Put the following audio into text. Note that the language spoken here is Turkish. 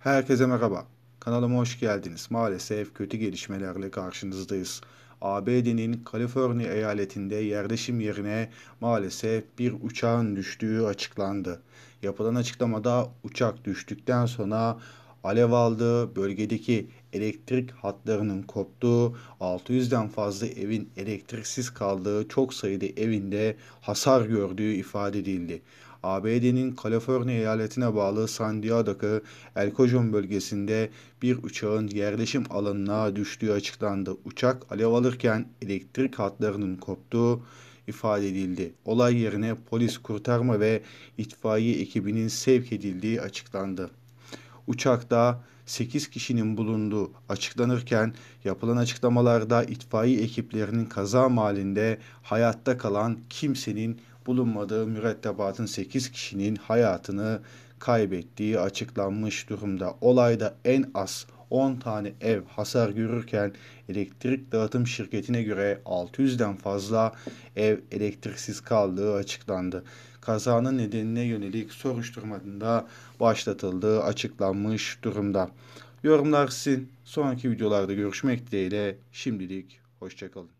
Herkese merhaba. Kanalıma hoş geldiniz. Maalesef kötü gelişmelerle karşınızdayız. ABD'nin Kaliforniya eyaletinde yerleşim yerine maalesef bir uçağın düştüğü açıklandı. Yapılan açıklamada uçak düştükten sonra alev aldı, bölgedeki elektrik hatlarının koptuğu, 600'den fazla evin elektriksiz kaldığı, çok sayıda evinde hasar gördüğü ifade edildi. ABD'nin Kaliforniya eyaletine bağlı San Diego'daki El Cojon bölgesinde bir uçağın yerleşim alanına düştüğü açıklandı. Uçak alev alırken elektrik hatlarının koptuğu ifade edildi. Olay yerine polis kurtarma ve itfaiye ekibinin sevk edildiği açıklandı. Uçakta 8 kişinin bulunduğu açıklanırken yapılan açıklamalarda itfaiye ekiplerinin kaza mahallinde hayatta kalan kimsenin bulunmadığı mürettebatın 8 kişinin hayatını kaybettiği açıklanmış durumda. Olayda en az 10 tane ev hasar görürken elektrik dağıtım şirketine göre 600'den fazla ev elektriksiz kaldığı açıklandı. Kazanın nedenine yönelik soruşturmanın başlatıldığı açıklanmış durumda. Yorumlar sizin. Sonraki videolarda görüşmek dileğiyle şimdilik hoşçakalın.